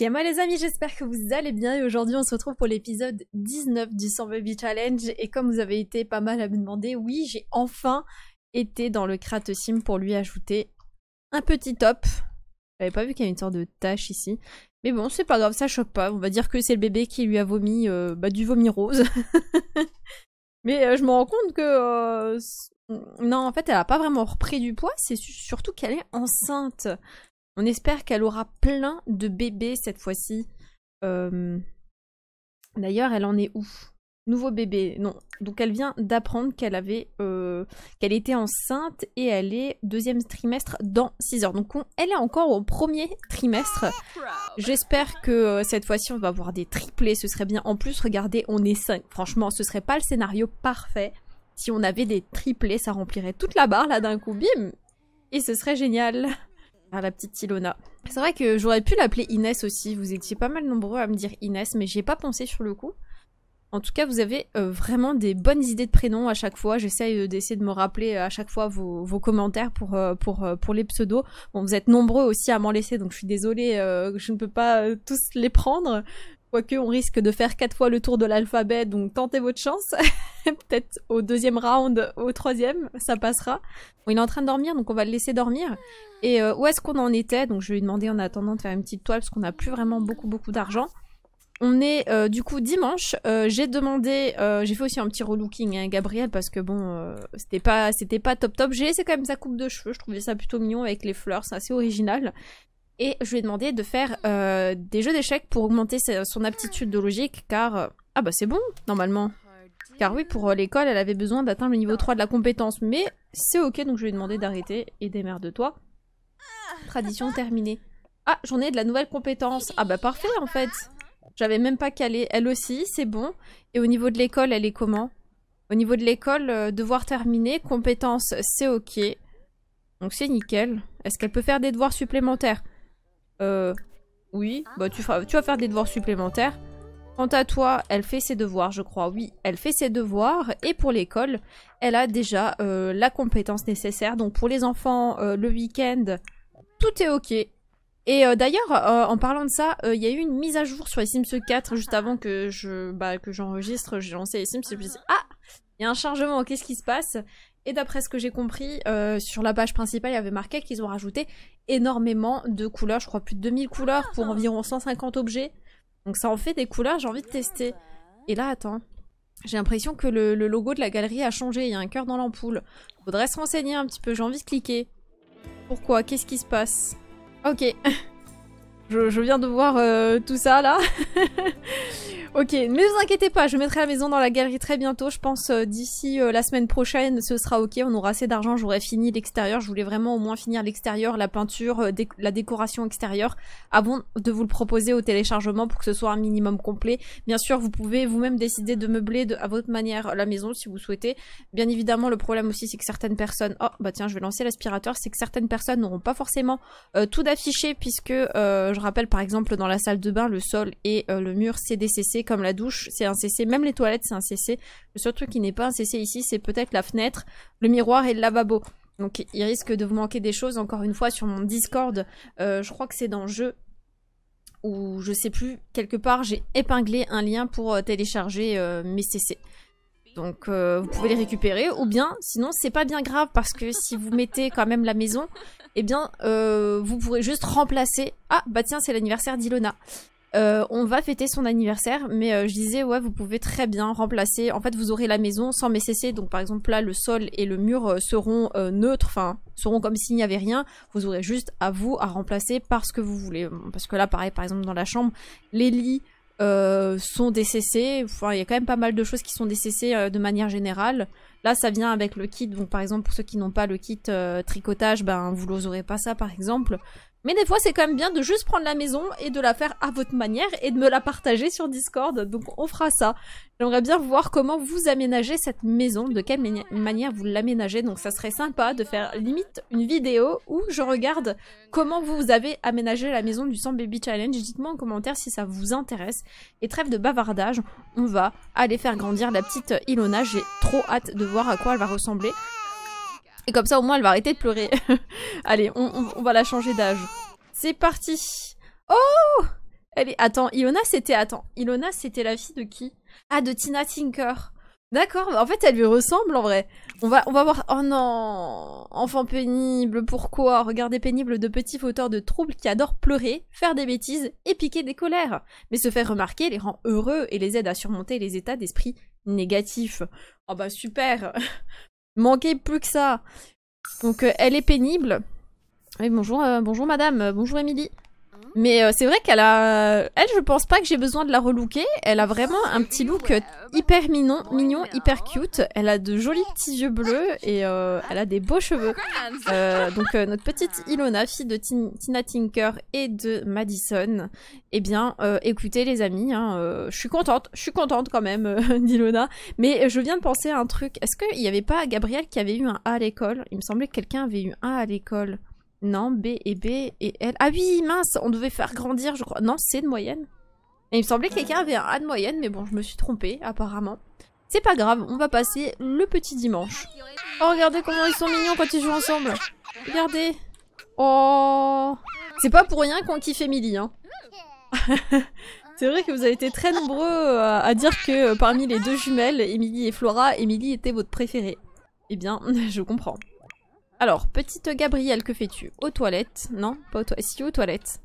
Et les amis, j'espère que vous allez bien et aujourd'hui on se retrouve pour l'épisode 19 du 100 Baby Challenge et comme vous avez été pas mal à me demander, oui j'ai enfin été dans le Kratosim pour lui ajouter un petit top. J'avais pas vu qu'il y a une sorte de tache ici. Mais bon, c'est pas grave, ça choque pas. On va dire que c'est le bébé qui lui a vomi euh, bah, du vomi rose. Mais euh, je me rends compte que... Euh, non, en fait, elle a pas vraiment repris du poids, c'est surtout qu'elle est enceinte. On espère qu'elle aura plein de bébés cette fois-ci. Euh, d'ailleurs, elle en est où Nouveau bébé, non. Donc elle vient d'apprendre qu'elle avait, euh, qu'elle était enceinte et elle est deuxième trimestre dans 6 heures. Donc elle est encore au premier trimestre. Oh, J'espère que euh, cette fois-ci on va avoir des triplés, ce serait bien. En plus, regardez, on est 5. Franchement, ce serait pas le scénario parfait. Si on avait des triplés, ça remplirait toute la barre là d'un coup, bim Et ce serait génial la petite Ilona. C'est vrai que j'aurais pu l'appeler Inès aussi. Vous étiez pas mal nombreux à me dire Inès, mais j'ai ai pas pensé sur le coup. En tout cas, vous avez euh, vraiment des bonnes idées de prénoms à chaque fois. J'essaye euh, d'essayer de me rappeler euh, à chaque fois vos, commentaires pour, pour, pour les pseudos. Bon, vous êtes nombreux aussi à m'en laisser, donc je suis désolée, je ne peux pas tous les prendre. Quoique, on risque de faire quatre fois le tour de l'alphabet, donc tentez votre chance. Peut-être au deuxième round, au troisième, ça passera. il est en train de dormir, donc on va le laisser dormir. Et euh, où est-ce qu'on en était Donc je vais lui demander en attendant de faire une petite toile, parce qu'on n'a plus vraiment beaucoup, beaucoup d'argent. On est euh, du coup dimanche. Euh, j'ai demandé, j'ai fait aussi un petit relooking à hein, Gabriel parce que bon, c'était pas, c'était pas top top. J'ai laissé quand même sa coupe de cheveux. Je trouvais ça plutôt mignon avec les fleurs, c'est assez original et je lui ai demandé de faire euh, des jeux d'échecs pour augmenter son aptitude de logique car... Euh, ah bah c'est bon, normalement. Car oui, pour euh, l'école, elle avait besoin d'atteindre le niveau 3 de la compétence, mais c'est ok, donc je lui ai demandé d'arrêter et de toi Tradition terminée. Ah, j'en ai de la nouvelle compétence. Ah bah parfait en fait. J'avais même pas calé. Elle aussi, c'est bon. Et au niveau de l'école, elle est comment Au niveau de l'école, devoir terminé, compétence, c'est ok. Donc c'est nickel. Est-ce qu'elle peut faire des devoirs supplémentaires euh, oui, bah tu, vas faire des devoirs supplémentaires. Quant à toi, elle fait ses devoirs, je crois. Oui, elle fait ses devoirs. Et pour l'école, elle a déjà euh, la compétence nécessaire. Donc pour les enfants, euh, le week-end, tout est ok. Et d'ailleurs, en parlant de ça, il y a eu une mise à jour sur les Sims 4 juste avant que je, bah, que j'enregistre. J'ai lancé les Sims et ah, il y a un chargement, qu'est-ce qui se passe et d'après ce que j'ai compris, euh, sur la page principale, il y avait marqué qu'ils ont rajouté énormément de couleurs, je crois plus de 2000 couleurs pour ah. environ 150 objets. Donc ça en fait des couleurs, j'ai envie de tester. Et là, attends, j'ai l'impression que le, logo de la galerie a changé, il y a un cœur dans l'ampoule. Faudrait se renseigner un petit peu, j'ai envie de cliquer. Pourquoi Qu'est-ce qui se passe Ok, je, viens de voir euh, tout ça là. Ok, ne vous inquiétez pas, je mettrai la maison dans la galerie très bientôt. Je pense euh, d'ici euh, la semaine prochaine, ce sera ok. On aura assez d'argent. J'aurai fini l'extérieur. Je voulais vraiment au moins finir l'extérieur, la peinture, euh, la décoration extérieure avant de vous le proposer au téléchargement pour que ce soit un minimum complet. Bien sûr, vous pouvez vous-même décider de meubler de, à votre manière la maison si vous souhaitez. Bien évidemment, le problème aussi, c'est que certaines personnes. Oh, bah tiens, je vais lancer l'aspirateur. C'est que certaines personnes n'auront pas forcément tout d'affiché puisque je rappelle par exemple dans la salle de bain, le sol et le mur, c'est DCC comme la douche, c'est un CC. Même les toilettes, c'est un CC. Le seul truc qui n'est pas un CC ici, c'est peut-être la fenêtre, le miroir et le lavabo. Donc il risque de vous manquer des choses. Encore une fois, sur mon Discord, euh, je crois que c'est dans jeu ou je sais plus, quelque part, j'ai épinglé un lien pour euh, télécharger euh, mes CC. Donc vous pouvez les récupérer ou bien sinon c'est pas bien grave parce que si vous mettez quand même la maison, eh bien vous pourrez juste remplacer. Ah bah tiens c'est l'anniversaire d'Ilona. Euh, on va fêter son anniversaire, mais euh, je disais, ouais, vous pouvez très bien remplacer. En fait, vous aurez la maison sans mes CC. Donc, par exemple, là, le sol et le mur euh, seront neutres, enfin, seront comme s'il n'y avait rien. Vous aurez juste à vous à remplacer parce que vous voulez. Parce que là, pareil, par exemple, dans la chambre, les lits sont des Enfin, il y a quand même pas mal de choses qui sont des de manière générale. Là, ça vient avec le kit. Donc, par exemple, pour ceux qui n'ont pas le kit tricotage, ben, vous n'oserez pas ça, par exemple. Mais des fois, c'est quand même bien de juste prendre la maison et de la faire à votre manière et de me la partager sur Discord. Donc, on fera ça. J'aimerais bien voir comment vous aménagez cette maison, de quelle manière vous l'aménagez. Donc, ça serait sympa de faire limite une vidéo où je regarde comment vous avez aménagé la maison du 100 Baby Challenge. Dites-moi en commentaire si ça vous intéresse. Et trêve de bavardage, on va aller faire grandir la petite Ilona. J'ai trop hâte de voir à quoi elle va ressembler. Et comme ça, au moins, elle va arrêter de pleurer. Allez, on, va la changer d'âge. C'est parti Oh Elle est... Attends, Ilona, c'était... Attends, Ilona, c'était la fille de qui Ah, de Tina Tinker. D'accord, en fait, elle lui ressemble, en vrai. On va, on va voir... Oh non Enfant pénible, pourquoi Regardez pénible de petits fauteurs de troubles qui adorent pleurer, faire des bêtises et piquer des colères. Mais se faire remarquer les rend heureux et les aide à surmonter les états d'esprit négatifs. Oh bah super Manquez plus que ça. Donc euh, elle est pénible. Oui, bonjour, euh, bonjour madame, euh, bonjour Émilie. Mais euh, c'est vrai qu'elle a... Elle, je pense pas que j'ai besoin de la relooker. Elle a ah, vraiment un petit look euh, hyper mignon, mignon hyper cute. Elle a de jolis petits yeux bleus et euh, elle a des beaux cheveux. donc notre petite Ilona, fille de Tina Tinker et de Madison, eh bien, écoutez les amis, hein, je suis contente, je suis contente quand même d'Ilona. Mais je viens de penser à un truc. Est-ce qu'il n'y avait pas Gabriel qui avait eu un A à l'école Il me semblait que quelqu'un avait eu un A à l'école. Non, B et B et L. Ah oui, mince, on devait faire grandir, je crois. Non, c'est de moyenne. Et il me semblait que quelqu'un avait un A de moyenne, mais bon, je me suis trompée, apparemment. C'est pas grave, on va passer le petit dimanche. Oh, regardez comment ils sont mignons quand ils jouent ensemble. Regardez. Oh. C'est pas pour rien qu'on kiffe Emily, hein. C'est vrai que vous avez été très nombreux à dire que euh, parmi les deux jumelles, Emily et Flora, Emily était votre préférée. Eh bien, je comprends. Alors, petite Gabrielle, que fais-tu Aux toilettes Non, pas aux toilettes. Si, aux toilettes.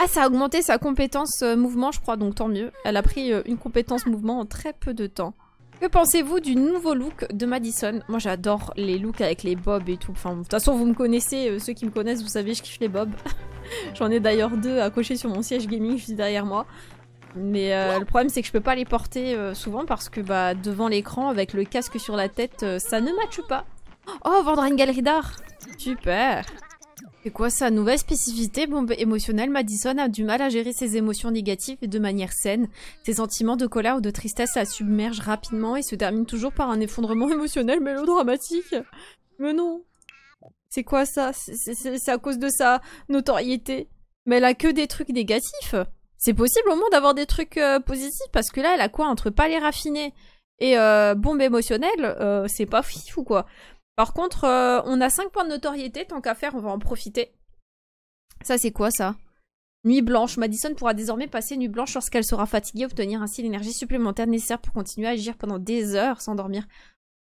Ah, ça a augmenté sa compétence euh, mouvement, je crois, donc tant mieux. Elle a pris euh, une compétence mouvement en très peu de temps. Que pensez-vous du nouveau look de Madison Moi, j'adore les looks avec les bobs et tout. Enfin, de toute façon, vous me connaissez. Euh, ceux qui me connaissent, vous savez, je kiffe les bobs. J'en ai d'ailleurs deux accrochés sur mon siège gaming juste derrière moi. Mais le problème c'est que je peux pas les porter souvent parce que bah devant l'écran avec le casque sur la tête ça ne matche pas. Oh, vendre à une galerie d'art Super C'est quoi ça Nouvelle spécificité bombe émotionnelle, Madison a du mal à gérer ses émotions négatives de manière saine. Ses sentiments de colère ou de tristesse la submergent rapidement et se terminent toujours par un effondrement émotionnel mélodramatique. Mais non C'est quoi ça C'est à cause de sa notoriété. Mais elle a que des trucs négatifs c'est possible au moins d'avoir des trucs euh, positifs parce que là, elle a quoi entre pas les et euh, bombe émotionnelle, euh, c'est pas fou quoi. Par contre, euh, on a 5 points de notoriété, tant qu'à faire, on va en profiter. Ça, c'est quoi ça Nuit blanche. Madison pourra désormais passer nuit blanche lorsqu'elle sera fatiguée, obtenir ainsi l'énergie supplémentaire nécessaire pour continuer à agir pendant des heures sans dormir.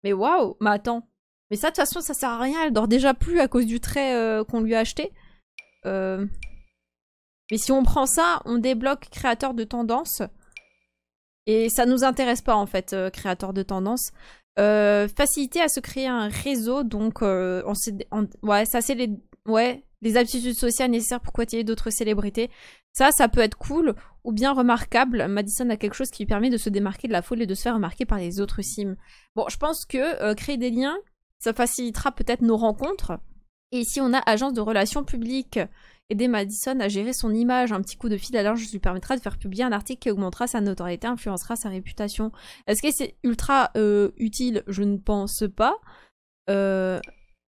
Mais waouh Mais attends. Mais ça, de toute façon, ça sert à rien. Elle dort déjà plus à cause du trait euh, qu'on lui a acheté. Euh, mais si on prend ça, on débloque créateur de tendance. Et ça nous intéresse pas, en fait, créateur de tendance. Euh, « Faciliter facilité à se créer un réseau, donc euh, on ouais, ça c'est les, ouais, les aptitudes sociales nécessaires pour côtoyer d'autres célébrités. Ça, ça peut être cool ou bien remarquable. Madison a quelque chose qui lui permet de se démarquer de la foule et de se faire remarquer par les autres sims. Bon, je pense que euh, créer des liens, ça facilitera peut-être nos rencontres. Et si on a agence de relations publiques Aider Madison à gérer son image, un petit coup de fil à je lui permettra de faire publier un article qui augmentera sa notoriété, influencera sa réputation. Est-ce que c'est ultra euh, utile Je ne pense pas. Euh,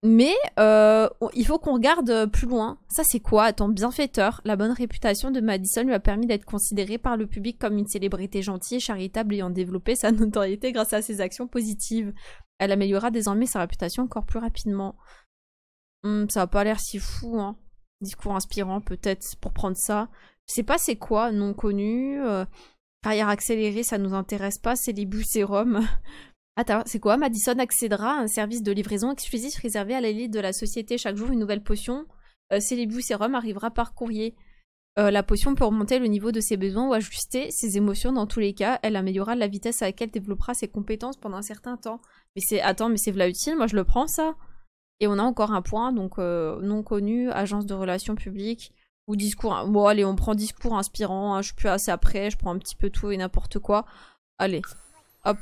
mais euh, il faut qu'on regarde plus loin. Ça, c'est quoi Attends, bienfaiteur. La bonne réputation de Madison lui a permis d'être considérée par le public comme une célébrité gentille et charitable ayant développé sa notoriété grâce à ses actions positives. Elle améliorera désormais sa réputation encore plus rapidement. Hum, ça n'a pas l'air si fou, hein discours inspirant peut-être pour prendre ça. Je sais pas c'est quoi, non connu. Euh, carrière accélérée, ça nous intéresse pas, c'est les Attends, c'est quoi Madison accédera à un service de livraison exclusif réservé à l'élite de la société. Chaque jour, une nouvelle potion. Euh, Célibus Sérum arrivera par courrier. Euh, la potion peut augmenter le niveau de ses besoins ou ajuster ses émotions. Dans tous les cas, elle améliorera la vitesse à laquelle développera ses compétences pendant un certain temps. Mais c'est attends, mais c'est vla utile. Moi, je le prends ça. Et on a encore un point, donc euh, non connu, agence de relations publiques, ou discours. Hein, bon, allez, on prend discours inspirant, hein, je suis plus assez après, je prends un petit peu tout et n'importe quoi. Allez, hop.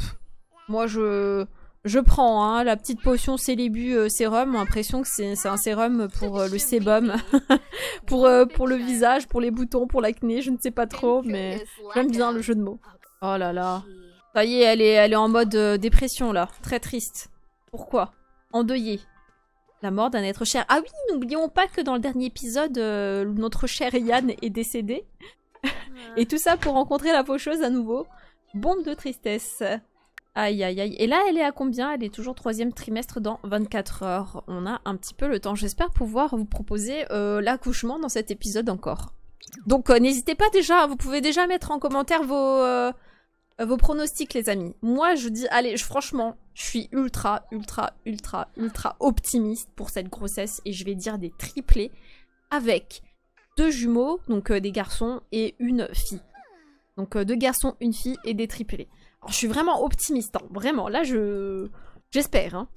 Moi, je, je prends hein, la petite potion Célébu euh, sérum, j'ai L'impression que c'est un sérum pour euh, le sébum, pour, pour le visage, pour les boutons, pour l'acné. Je ne sais pas trop, mais j'aime bien le jeu de mots. Oh là là. Ça y elle est, elle est en mode dépression là. Très triste. Pourquoi Endeuillée. La mort d'un être cher. Ah oui, n'oublions pas que dans le dernier épisode, euh, notre cher Yann est décédé. et tout ça pour rencontrer la faucheuse à nouveau. Bombe de tristesse. Aïe aïe aïe. Et là, elle est à combien Elle est toujours troisième trimestre dans 24 heures. On a un petit peu le temps. J'espère pouvoir vous proposer euh, l'accouchement dans cet épisode encore. Donc euh, n'hésitez pas déjà, vous pouvez déjà mettre en commentaire vos, euh, vos pronostics, les amis. Moi, je dis, allez, je, franchement, je suis ultra, ultra, ultra, ultra optimiste pour cette grossesse et je vais dire des triplés avec deux jumeaux, donc euh, des garçons et une fille. Donc euh, deux garçons, une fille et des triplés. Alors, je suis vraiment optimiste, hein. vraiment. Là, je, j'espère. Hein.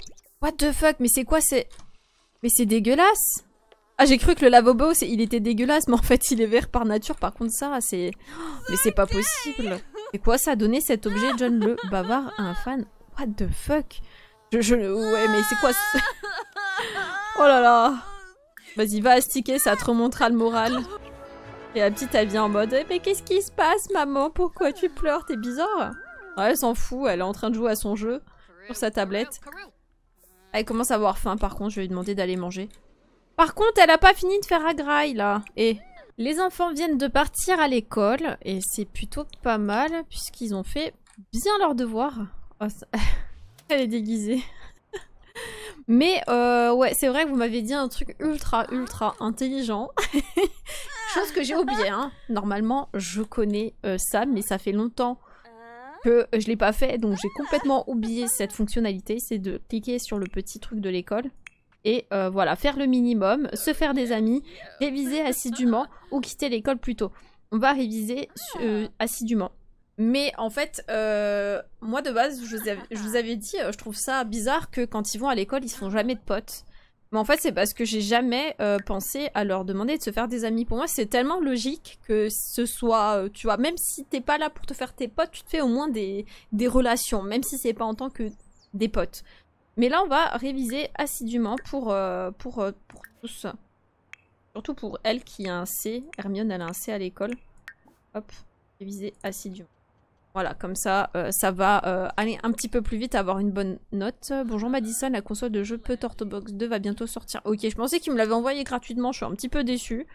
What the fuck, mais c'est quoi c'est, mais c'est dégueulasse. Ah, j'ai cru que le lavabo, il était dégueulasse, mais en fait, il est vert par nature. Par contre, ça, c'est, mais c'est pas possible. Et quoi ça a cet objet John le bavard à un fan What the fuck je, Ouais, mais c'est quoi ça Oh là là Vas-y, va astiquer, ça te remontera le moral. Et la petite, elle vient en mode eh, Mais qu'est-ce qui se passe, maman Pourquoi tu pleures T'es bizarre Ouais, elle s'en fout, elle est en train de jouer à son jeu sur sa tablette. Ah, elle commence à avoir faim, par contre, je vais lui demander d'aller manger. Par contre, elle a pas fini de faire agraille, là. Et eh, les enfants viennent de partir à l'école et c'est plutôt pas mal puisqu'ils ont fait bien leur devoir. Oh, Elle est déguisée. Mais euh, ouais, c'est vrai que vous m'avez dit un truc ultra, ultra intelligent. Chose que j'ai oublié. Hein. Normalement, je connais euh, ça, mais ça fait longtemps que je l'ai pas fait, donc j'ai complètement oublié cette fonctionnalité. C'est de cliquer sur le petit truc de l'école et euh, voilà, faire le minimum, se faire des amis, réviser assidûment ou quitter l'école plus tôt. On va réviser euh, ah. assidûment. Mais en fait, euh, moi de base, je vous, avais, dit, je trouve ça bizarre que quand ils vont à l'école, ils se font jamais de potes. Mais en fait, c'est parce que j'ai jamais pensé à leur demander de se faire des amis. Pour moi, c'est tellement logique que ce soit, tu vois, même si t'es pas là pour te faire tes potes, tu te fais au moins des, des relations, même si c'est pas en tant que des potes. Mais là, on va réviser assidûment pour, euh, euh, pour, tous. Surtout pour elle qui a un C. Hermione, elle a un C à l'école. Hop, réviser assidûment. Voilà, comme ça, euh, ça va aller un petit peu plus vite, avoir une bonne note. Bonjour Madison, la console de jeu Peut Tortobox 2 va bientôt sortir. Ok, je pensais qu'il me l'avait envoyé gratuitement, je suis un petit peu déçue.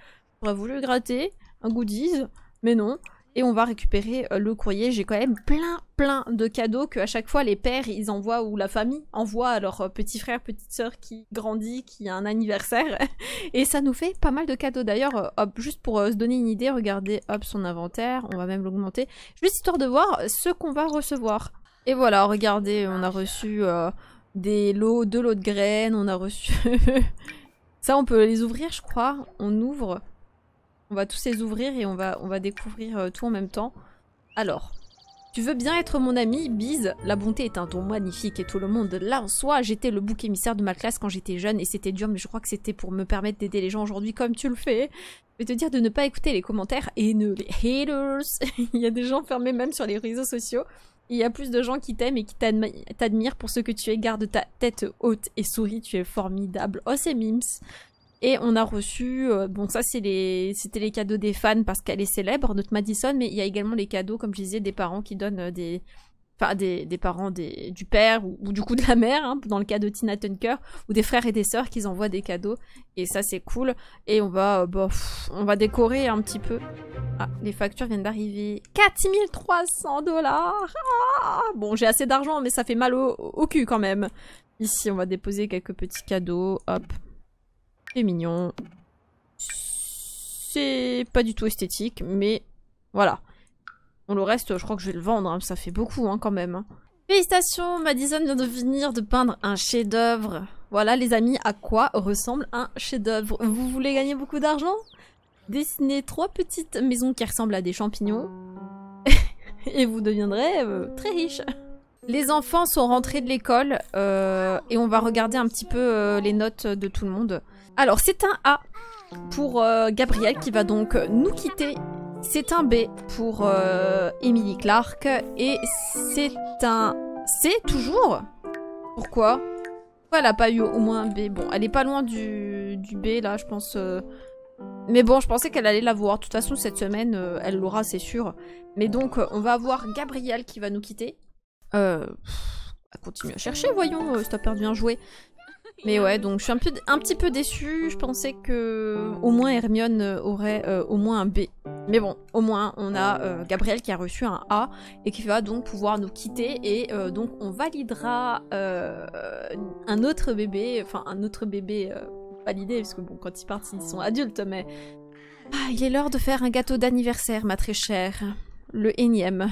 J'aurais voulu gratter un goodies, mais non et on va récupérer euh, le courrier. J'ai quand même plein plein de cadeaux que à chaque fois les pères ils envoient ou la famille envoie à leur euh, petit frère, petite sœur qui grandit, qui a un anniversaire. Et ça nous fait pas mal de cadeaux. D'ailleurs, euh, hop, juste pour se donner une idée, regardez hop son inventaire, on va même l'augmenter, juste histoire de voir ce qu'on va recevoir. Et voilà, regardez, on a reçu des lots, de lots de graines, on a reçu... Ça, on peut les ouvrir, je crois. On ouvre. On va tous les ouvrir et on va, on va découvrir euh, tout en même temps. Alors, tu veux bien être mon ami, bise La bonté est un don magnifique et tout le monde là en soi. J'étais le bouc émissaire de ma classe quand j'étais jeune et c'était dur, mais je crois que c'était pour me permettre d'aider les gens aujourd'hui comme tu le fais. Je vais te dire de ne pas écouter les commentaires ne les haters. Il y a des gens fermés même sur les réseaux sociaux. Il y a plus de gens qui t'aiment et qui t'admirent pour ce que tu es. Garde ta tête haute et souris, tu es formidable. Oh, c'est Mims. Et on a reçu, euh, bon ça c'est les, c'était les cadeaux des fans parce qu'elle est célèbre, notre Madison, mais il y a également les cadeaux, comme je disais, des parents qui donnent euh, des, enfin des, parents des, du père ou, du coup de la mère, hein, dans le cas de Tina Tunker, ou des frères et des sœurs qui envoient des cadeaux, et ça c'est cool. Et on va, euh, bof on va décorer un petit peu. Ah, les factures viennent d'arriver. 4300 dollars ah Bon, j'ai assez d'argent, mais ça fait mal au cul quand même. Ici, on va déposer quelques petits cadeaux, hop. C'est mignon. C'est pas du tout esthétique, mais voilà. pour le reste, je crois que je vais le vendre, hein. ça fait beaucoup hein, quand même. Hein. Félicitations, Madison vient de venir de peindre un chef-d'œuvre. Voilà les amis, à quoi ressemble un chef-d'œuvre Vous voulez gagner beaucoup d'argent Dessinez trois petites maisons qui ressemblent à des champignons et vous deviendrez euh, très riche. Les enfants sont rentrés de l'école euh, et on va regarder un petit peu euh, les notes de tout le monde. Alors, c'est un A pour Gabrielle, euh, Gabriel qui va donc nous quitter. C'est un B pour euh, Emily Clark. Et c'est un C toujours Pourquoi Pourquoi elle a pas eu au moins un B Bon, elle est pas loin du, B là, je pense. Euh. Mais bon, je pensais qu'elle allait l'avoir. De toute façon, cette semaine, elle l'aura, c'est sûr. Mais donc, on va avoir Gabrielle qui va nous quitter. Euh... Continue à chercher, voyons, perdu un jouet. Mais ouais, donc je suis un, petit peu déçue. Je pensais que au moins Hermione aurait euh, au moins un B. Mais bon, au moins on a euh, Gabriel qui a reçu un A et qui va donc pouvoir nous quitter et euh, donc on validera un autre bébé, enfin un autre bébé validé parce que bon quand ils partent ils sont adultes mais ah, il est l'heure de faire un gâteau d'anniversaire ma très chère, le énième.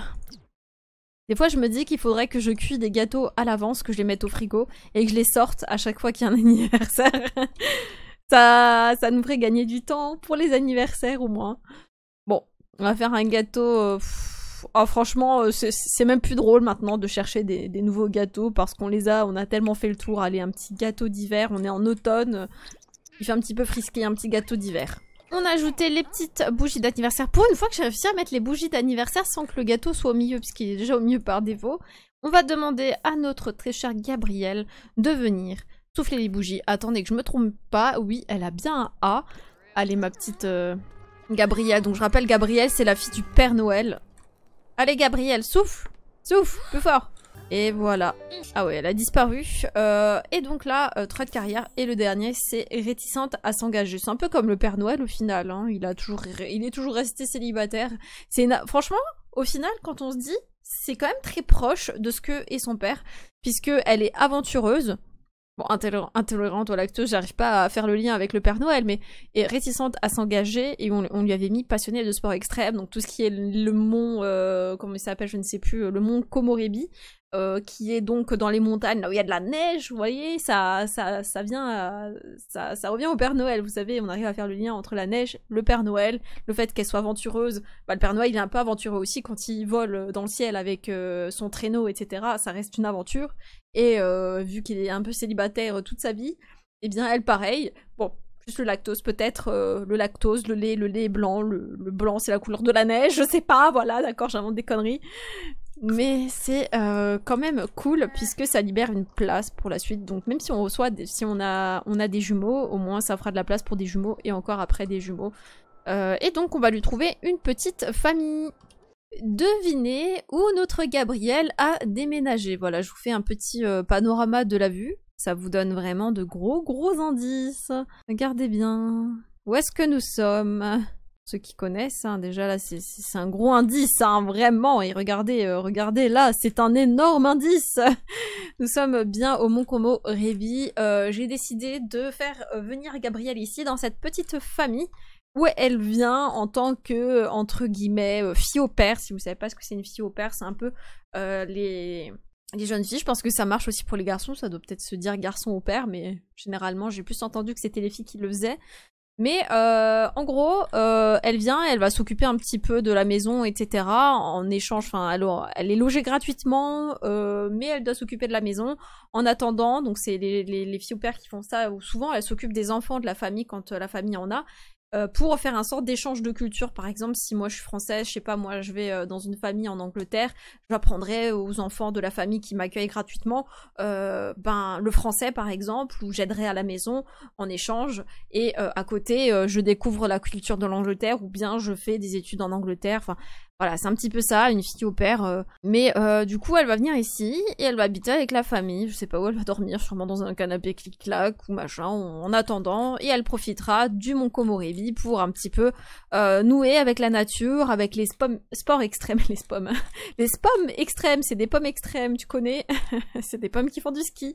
Des fois, je me dis qu'il faudrait que je cuis des gâteaux à l'avance, que je les mette au frigo et que je les sorte à chaque fois qu'il y a un anniversaire. ça, ça nous ferait gagner du temps pour les anniversaires au moins. Bon, on va faire un gâteau. Euh, oh, franchement, euh, c'est même plus drôle maintenant de chercher des, nouveaux gâteaux parce qu'on les a, on a tellement fait le tour. Allez, un petit gâteau d'hiver, on est en automne. Il fait un petit peu frisquer un petit gâteau d'hiver. On a ajouté les petites bougies d'anniversaire. Pour une fois que j'ai réussi à mettre les bougies d'anniversaire sans que le gâteau soit au milieu, puisqu'il est déjà au milieu par défaut, on va demander à notre très cher Gabriel de venir souffler les bougies. Attendez que je me trompe pas. Oui, elle a bien un A. Allez, ma petite euh, Gabrielle. Donc je rappelle, Gabrielle, c'est la fille du Père Noël. Allez, Gabrielle, souffle Souffle Plus fort et voilà. Ah ouais, elle a disparu. Euh, et donc là, euh, trois de carrière. Et le dernier, c'est réticente à s'engager. C'est un peu comme le Père Noël au final. Hein. Il, a toujours, il est toujours resté célibataire. Franchement, au final, quand on se dit, c'est quand même très proche de ce que est son père. Puisqu'elle est aventureuse. Bon, intolérante, au lactose, j'arrive pas à faire le lien avec le Père Noël, mais est réticente à s'engager et on, lui avait mis passionnée de sport extrême, donc tout ce qui est le mont, euh, comment ça s'appelle, je ne sais plus, le mont Komorebi, euh, qui est donc dans les montagnes, là où il y a de la neige, vous voyez, ça, ça, ça vient, euh, ça, revient au Père Noël, vous savez, on arrive à faire le lien entre la neige, le Père Noël, le fait qu'elle soit aventureuse, bah, le Père Noël il est un peu aventureux aussi quand il vole dans le ciel avec euh, son traîneau, etc., ça reste une aventure, et vu qu'il est un peu célibataire toute sa vie, eh bien elle pareil, bon, plus le lactose peut-être, le lactose, le lait, le lait blanc, le, le blanc c'est la couleur de la neige, je sais pas, voilà, d'accord, j'invente des conneries. Mais c'est euh, quand même cool puisque ça libère une place pour la suite. Donc même si on reçoit, des, si on a, on a des jumeaux, au moins ça fera de la place pour des jumeaux et encore après des jumeaux. Euh, et donc on va lui trouver une petite famille. Devinez où notre Gabriel a déménagé. Voilà, je vous fais un petit euh, panorama de la vue. Ça vous donne vraiment de gros gros indices. Regardez bien. Où est-ce que nous sommes ceux qui connaissent, hein, déjà là c'est un gros indice, hein, vraiment, et regardez, euh, regardez là, c'est un énorme indice Nous sommes bien au Mont Como euh, j'ai décidé de faire euh, venir Gabrielle ici dans cette petite famille où elle vient en tant que, entre guillemets, fille au père, si vous savez pas ce que c'est une fille au père, c'est un peu les... Les jeunes filles, je pense que ça marche aussi pour les garçons, ça doit peut-être se dire garçon au père, mais généralement j'ai plus entendu que c'était les filles qui le faisaient. Mais euh, en gros, euh, elle vient, elle va s'occuper un petit peu de la maison, etc. En échange, enfin, elle, elle est logée gratuitement, euh, mais elle doit s'occuper de la maison. En attendant, donc c'est les, filles au père qui font ça, souvent elle s'occupe des enfants de la famille quand la famille en a. Euh, pour faire un sort d'échange de culture. Par exemple, si moi je suis française, je sais pas, moi je vais euh, dans une famille en Angleterre, j'apprendrai aux enfants de la famille qui m'accueille gratuitement euh, ben, le français par exemple, ou j'aiderai à la maison en échange. Et à côté, je découvre la culture de l'Angleterre, ou bien je fais des études en Angleterre. Enfin, voilà, c'est un petit peu ça, une fille au père. Euh. Mais euh, du coup, elle va venir ici et elle va habiter avec la famille. Je sais pas où elle va dormir, sûrement dans un canapé clic-clac ou machin, en attendant. Et elle profitera du Mont Komorevi pour un petit peu euh, nouer avec la nature, avec les sports extrêmes, les pommes. les pommes extrêmes, c'est des pommes extrêmes, tu connais. c'est des pommes qui font du ski.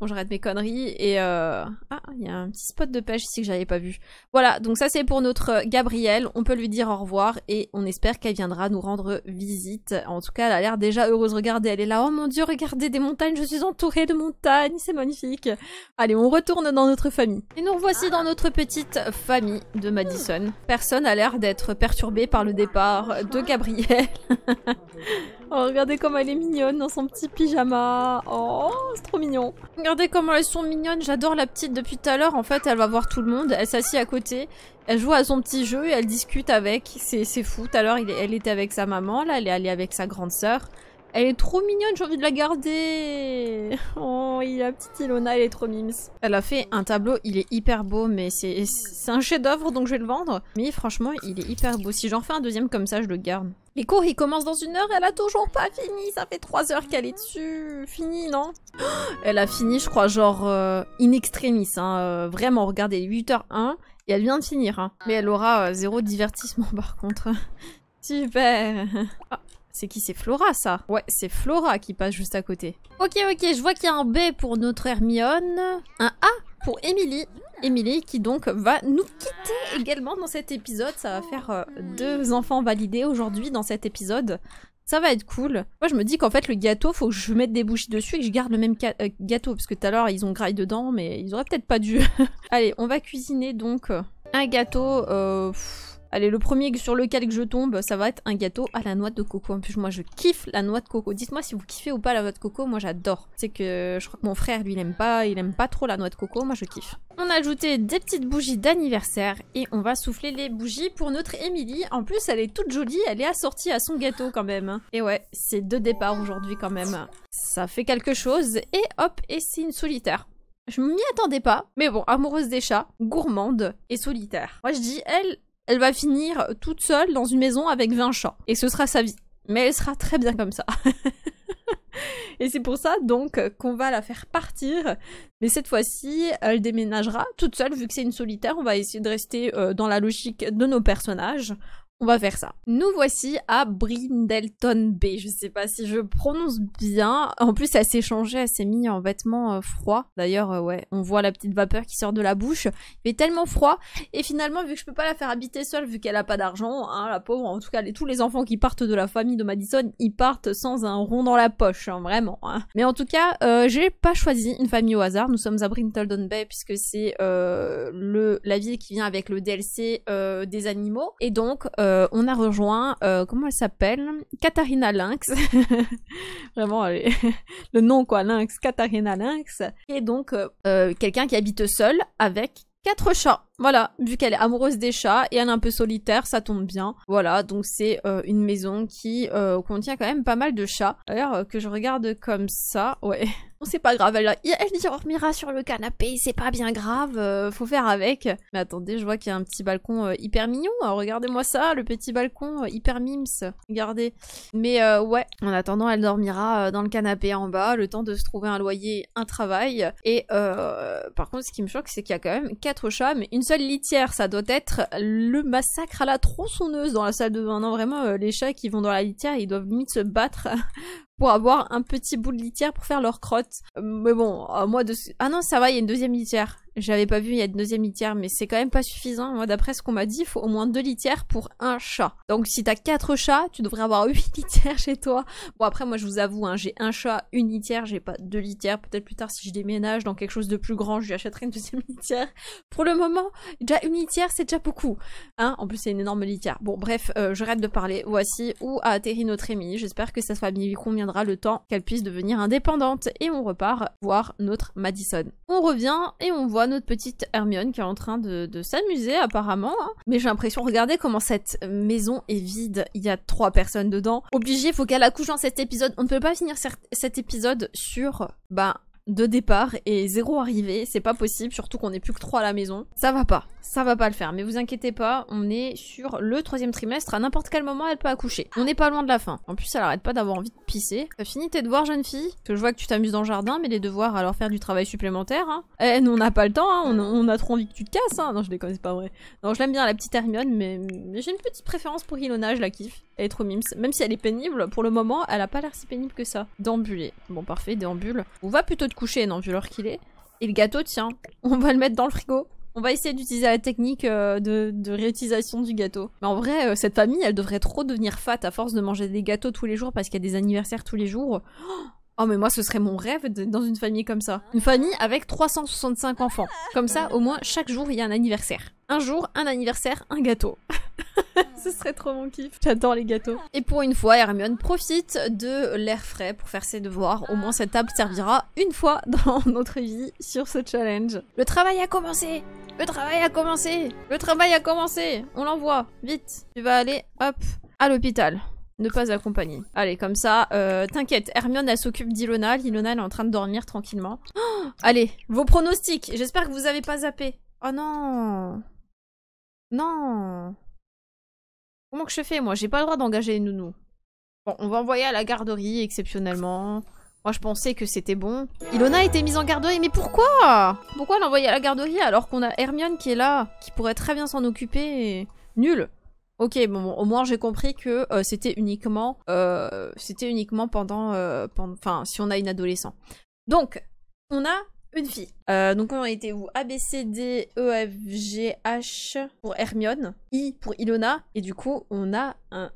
Bon, j'arrête mes conneries. Et euh... ah, il y a un petit spot de pêche ici que j'avais pas vu. Voilà, donc ça c'est pour notre euh, Gabrielle. On peut lui dire au revoir et on espère qu'elle viendra nous rendre visite. En tout cas, elle a l'air déjà heureuse. Regardez, elle est là. Oh mon dieu, regardez des montagnes. Je suis entourée de montagnes. C'est magnifique. Allez, on retourne dans notre famille. Et nous voici dans notre petite famille de Madison. Personne a l'air d'être perturbé par le départ de Gabrielle. Oh, regardez comme elle est mignonne dans son petit pyjama. Oh, c'est trop mignon. Regardez comment elles sont mignonnes. J'adore la petite depuis tout à l'heure. En fait, elle va voir tout le monde. Elle s'assied à côté. Elle joue à son petit jeu et elle discute avec. C'est fou. Tout à l'heure, elle était avec sa maman. Là, elle est allée avec sa grande sœur. Elle est trop mignonne, j'ai envie de la garder Oh, il la petite Ilona, elle est trop mimes. Elle a fait un tableau, il est hyper beau, mais c'est un chef-d'œuvre, donc je vais le vendre. Mais franchement, il est hyper beau. Si j'en fais un deuxième comme ça, je le garde. Les cours, ils commencent dans une heure, elle a toujours pas fini. Ça fait trois heures qu'elle est dessus. Fini, non Elle a fini, je crois, genre euh, in extremis. Hein. Euh, vraiment, regardez, 8h01, et elle vient de finir. Hein. Mais elle aura euh, zéro divertissement, par contre. Super c'est qui C'est Flora, ça Ouais, c'est Flora qui passe juste à côté. Ok, ok, je vois qu'il y a un B pour notre Hermione, un A pour Emilie. Emilie qui donc va nous quitter également dans cet épisode. Ça va faire euh, deux enfants validés aujourd'hui dans cet épisode. Ça va être cool. Moi, je me dis qu'en fait, le gâteau, faut que je mette des bouchées dessus et que je garde le même euh, gâteau. Parce que tout à l'heure, ils ont graille dedans, mais ils auraient peut-être pas dû. Allez, on va cuisiner donc euh, un gâteau... Allez, le premier sur lequel je tombe, ça va être un gâteau à la noix de coco. En plus, moi, je kiffe la noix de coco. Dites-moi si vous kiffez ou pas la noix de coco. Moi, j'adore. C'est que je crois que mon frère, lui, il aime pas, il aime pas trop la noix de coco. Moi, je kiffe. On a ajouté des petites bougies d'anniversaire et on va souffler les bougies pour notre Émilie. En plus, elle est toute jolie. Elle est assortie à son gâteau quand même. Et ouais, c'est de départ aujourd'hui quand même. Ça fait quelque chose et hop, et c'est une solitaire. Je m'y attendais pas, mais bon, amoureuse des chats, gourmande et solitaire. Moi je dis, elle, elle va finir toute seule dans une maison avec 20 chats. Et ce sera sa vie. Mais elle sera très bien comme ça. Et c'est pour ça donc qu'on va la faire partir. Mais cette fois-ci, elle déménagera toute seule vu que c'est une solitaire. On va essayer de rester euh, dans la logique de nos personnages on va faire ça. Nous voici à Brindleton Bay. Je sais pas si je prononce bien. En plus, elle s'est changée, elle s'est mise en vêtements euh, froids. D'ailleurs, euh, ouais, on voit la petite vapeur qui sort de la bouche. Il fait tellement froid. Et finalement, vu que je peux pas la faire habiter seule, vu qu'elle a pas d'argent, hein, la pauvre, en tout cas, les, tous les enfants qui partent de la famille de Madison, ils partent sans un rond dans la poche, hein, vraiment. Hein. Mais en tout cas, euh, j'ai pas choisi une famille au hasard. Nous sommes à Brindleton Bay puisque c'est le la ville qui vient avec le DLC des animaux. Et donc, euh, on a rejoint, euh, comment elle s'appelle Katharina Lynx. Vraiment, le nom quoi, Lynx, Katharina Lynx. Et donc, euh, quelqu'un qui habite seul avec quatre chats. Voilà, vu qu'elle est amoureuse des chats et elle est un peu solitaire, ça tombe bien. Voilà, donc c'est euh, une maison qui euh, contient quand même pas mal de chats. D'ailleurs, euh, que je regarde comme ça, ouais. c'est pas grave, elle, elle dormira sur le canapé, c'est pas bien grave, faut faire avec. Mais attendez, je vois qu'il y a un petit balcon hyper mignon, regardez-moi ça, le petit balcon hyper mims, regardez. Mais ouais, en attendant, elle dormira dans le canapé en bas, le temps de se trouver un loyer, un travail. Et par contre, ce qui me choque, c'est qu'il y a quand même quatre chats, mais une seule litière, ça doit être le massacre à la tronçonneuse dans la salle de bain. Non, vraiment, euh, les chats qui vont dans la litière, ils doivent limite se battre pour avoir un petit bout de litière pour faire leur crotte. Euh, mais bon, euh, moi de ah non ça va, il y a une deuxième litière. J'avais pas vu il y a une deuxième litière, mais c'est quand même pas suffisant. Moi d'après ce qu'on m'a dit, il faut au moins deux litières pour un chat. Donc si t'as quatre chats, tu devrais avoir huit litières chez toi. Bon après moi je vous avoue, hein, j'ai un chat, une litière, j'ai pas deux litières. Peut-être plus tard si je déménage dans quelque chose de plus grand, je lui achèterai une deuxième litière. Pour le moment, déjà une litière c'est déjà beaucoup. Hein. en plus c'est une énorme litière. Bon bref, euh, je de parler. Voici où a atterri notre émie. J'espère que ça soit bien combien le temps qu'elle puisse devenir indépendante. Et on repart voir notre Madison. On revient et on voit notre petite Hermione qui est en train de, s'amuser apparemment. Hein. Mais j'ai l'impression, regardez comment cette maison est vide. Il y a trois personnes dedans. Obligé, faut qu'elle accouche dans cet épisode. On ne peut pas finir cet épisode sur, bah, de départ et zéro arrivée, c'est pas possible, surtout qu'on est plus que trois à la maison. Ça va pas, ça va pas le faire, mais vous inquiétez pas, on est sur le troisième trimestre, à n'importe quel moment elle peut accoucher. On n'est pas loin de la fin. En plus, elle arrête pas d'avoir envie de pisser. Euh, fini tes devoirs, jeune fille, que je vois que tu t'amuses dans le jardin, mais les devoirs, alors faire du travail supplémentaire, hein. Eh, nous on n'a pas le temps, hein. on, a trop envie que tu te casses, hein. Non, je déconne, c'est pas vrai. Non, je l'aime bien la petite Hermione, mais, j'ai une petite préférence pour Ilona, je la kiffe être est trop Même si elle est pénible, pour le moment, elle a pas l'air si pénible que ça. D'ambuler. Bon, parfait, déambule. On va plutôt te coucher, non, vu l'heure qu'il est. Et le gâteau, tiens, on va le mettre dans le frigo. On va essayer d'utiliser la technique euh, de, réutilisation du gâteau. Mais en vrai, euh, cette famille, elle devrait trop devenir fat à force de manger des gâteaux tous les jours parce qu'il y a des anniversaires tous les jours. Oh mais moi ce serait mon rêve dans une famille comme ça. Une famille avec 365 enfants. Comme ça, au moins chaque jour il y a un anniversaire. Un jour, un anniversaire, un gâteau. Ce serait trop mon kiff. J'adore les gâteaux. Et pour une fois, Hermione profite de l'air frais pour faire ses devoirs. Au moins, cette table servira une fois dans notre vie sur ce challenge. Le travail a commencé Le travail a commencé Le travail a commencé On l'envoie Vite Tu vas aller, hop, à l'hôpital ne pas accompagner. Allez, comme ça, euh, t'inquiète, Hermione, elle s'occupe d'Ilona. L'Ilona, elle est en train de dormir tranquillement. Allez, vos pronostics J'espère que vous avez pas zappé. Oh non Non Comment que je fais moi J'ai pas le droit d'engager les nounous. Bon, on va envoyer à la garderie exceptionnellement. Moi je pensais que c'était bon. Ilona a été mise en garderie, mais pourquoi Pourquoi l'envoyer à la garderie alors qu'on a Hermione qui est là, qui pourrait très bien s'en occuper Nul Ok, bon, bon au moins j'ai compris que euh, c'était uniquement, euh, c'était uniquement pendant, euh, enfin, si on a une adolescent. Donc, on a une fille. Euh, donc on A, B, C, D, E, F, H pour Hermione, I pour Ilona, et du coup on a un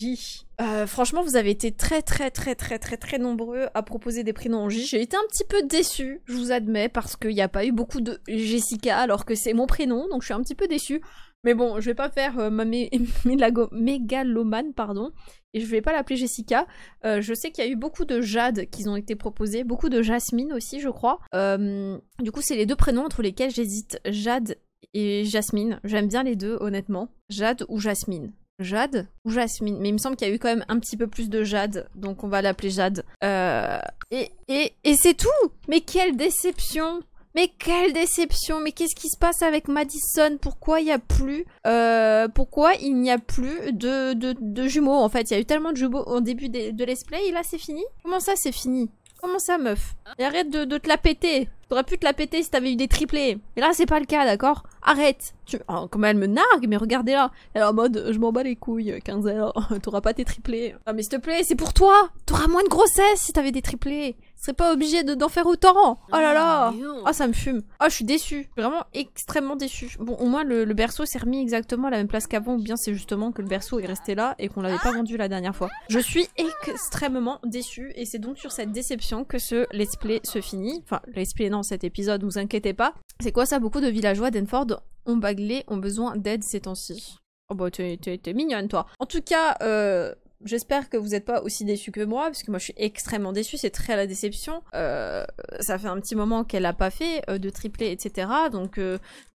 J. Euh, franchement, vous avez été très très très très très très nombreux à proposer des prénoms en J. J'ai été un petit peu déçue, je vous admets, parce qu'il n'y a pas eu beaucoup de Jessica alors que c'est mon prénom, donc je suis un petit peu déçue. Mais bon, je vais pas faire euh, ma mégalomane, pardon, et je vais pas l'appeler Jessica. Euh, je sais qu'il y a eu beaucoup de Jade qui ont été proposés, beaucoup de Jasmine aussi, je crois. Euh, du coup, c'est les deux prénoms entre lesquels j'hésite, Jade et Jasmine. J'aime bien les deux, honnêtement. Jade ou Jasmine. Jade ou Jasmine, mais il me semble qu'il y a eu quand même un petit peu plus de Jade, donc on va l'appeler Jade. et, et, et c'est tout Mais quelle déception mais quelle déception Mais qu'est-ce qui se passe avec Madison Pourquoi il n'y a plus euh, Pourquoi il n'y a plus de, de, jumeaux en fait Il y a eu tellement de jumeaux au début de, de et là c'est fini Comment ça c'est fini Comment ça meuf et Arrête de, de te la péter T'aurais pu te la péter si t'avais eu des triplés. Mais là c'est pas le cas d'accord arrête tu... Comment oh, elle me nargue, mais regardez là Elle est en mode, je m'en bats les couilles, 15 heures, t'auras pas tes triplés. Ah mais s'il te plaît, c'est pour toi T'auras moins de grossesse si t'avais des triplés serais pas obligé d'en faire autant. Oh là là. Oh, ça me fume. Oh, je suis déçue. Vraiment extrêmement déçue. Bon, au moins, le, berceau s'est remis exactement à la même place qu'avant. Ou bien c'est justement que le berceau est resté là et qu'on l'avait pas vendu la dernière fois. Je suis extrêmement déçue. Et c'est donc sur cette déception que ce let's play se finit. Enfin, let's play, non, cet épisode, vous inquiétez pas. C'est quoi ça Beaucoup de villageois d'Enford ont baglé, ont besoin d'aide ces temps-ci. Oh bah t'es mignonne toi. En tout cas, euh, j'espère que vous n'êtes pas aussi déçus que moi, parce que moi je suis extrêmement déçue, c'est très la déception. Euh, ça fait un petit moment qu'elle a pas fait euh, de triplé, etc. Donc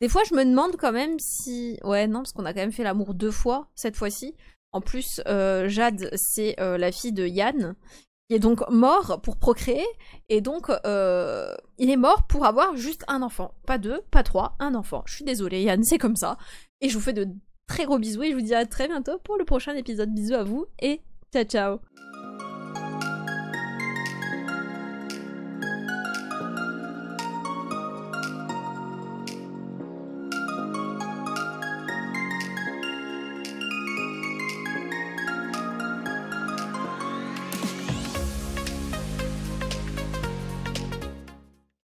des fois je me demande quand même si... Ouais non, parce qu'on a quand même fait l'amour deux fois cette fois-ci. En plus, Jade, c'est la fille de Yann, il est donc mort pour procréer, et donc euh, il est mort pour avoir juste un enfant. Pas deux, pas trois, un enfant. Je suis désolée, Yann, c'est comme ça. Et je vous fais de très gros bisous et je vous dis à très bientôt pour le prochain épisode. Bisous à vous et ciao ciao